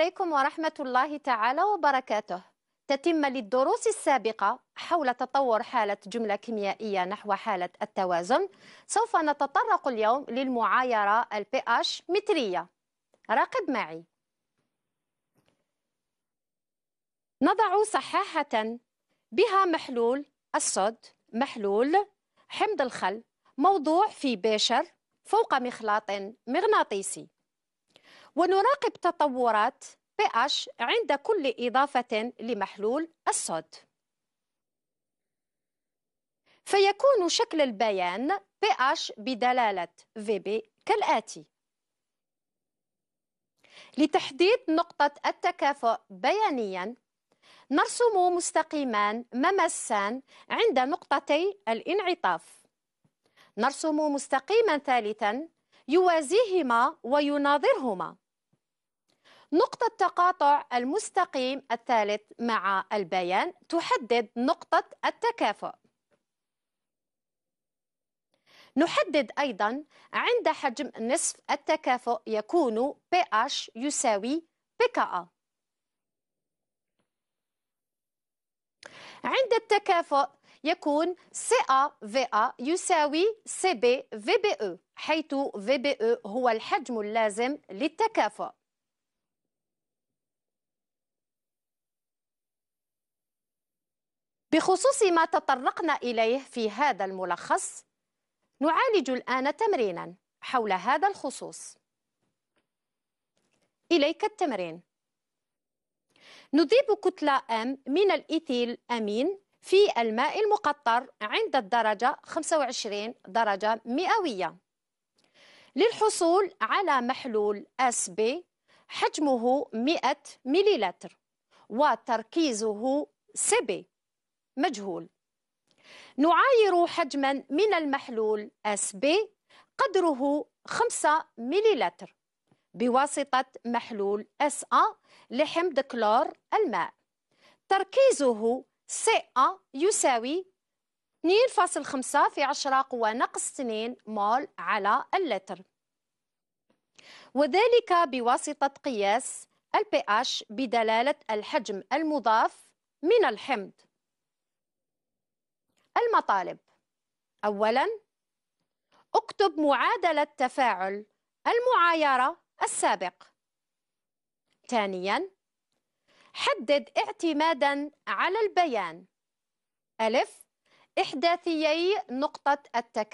عليكم ورحمة الله تعالى وبركاته تتم للدروس السابقة حول تطور حالة جملة كيميائية نحو حالة التوازن سوف نتطرق اليوم للمعايرة pH مترية راقب معي نضع صحاحة بها محلول الصود محلول حمض الخل موضوع في بيشر فوق مخلاط مغناطيسي ونراقب تطورات pH عند كل إضافة لمحلول الصود فيكون شكل البيان pH بدلالة VB كالآتي لتحديد نقطة التكافؤ بيانياً نرسم مستقيمان ممسان عند نقطتي الانعطاف نرسم مستقيما ثالثا يوازيهما ويناظرهما نقطة تقاطع المستقيم الثالث مع البيان تحدد نقطة التكافؤ نحدد أيضا عند حجم نصف التكافؤ يكون pH يساوي pKa عند التكافؤ يكون CaVa يساوي CbVbe حيث VBE هو الحجم اللازم للتكافؤ بخصوص ما تطرقنا إليه في هذا الملخص نعالج الآن تمرينا حول هذا الخصوص إليك التمرين نذيب كتلة أم من الإيثيل أمين في الماء المقطر عند الدرجة 25 درجة مئوية للحصول على محلول اس بي حجمه 100 مللتر وتركيزه بي مجهول نعاير حجما من المحلول اس بي قدره 5 مليلتر بواسطة محلول اس أ لحمض كلور الماء تركيزه سي أ يساوي 2.5 في 10 قوى ناقص 2 مول على اللتر وذلك بواسطة قياس البي اش بدلالة الحجم المضاف من الحمض المطالب اولا اكتب معادله تفاعل المعايره السابق ثانيا حدد اعتمادا على البيان ألف إحداثيي نقطة التكلم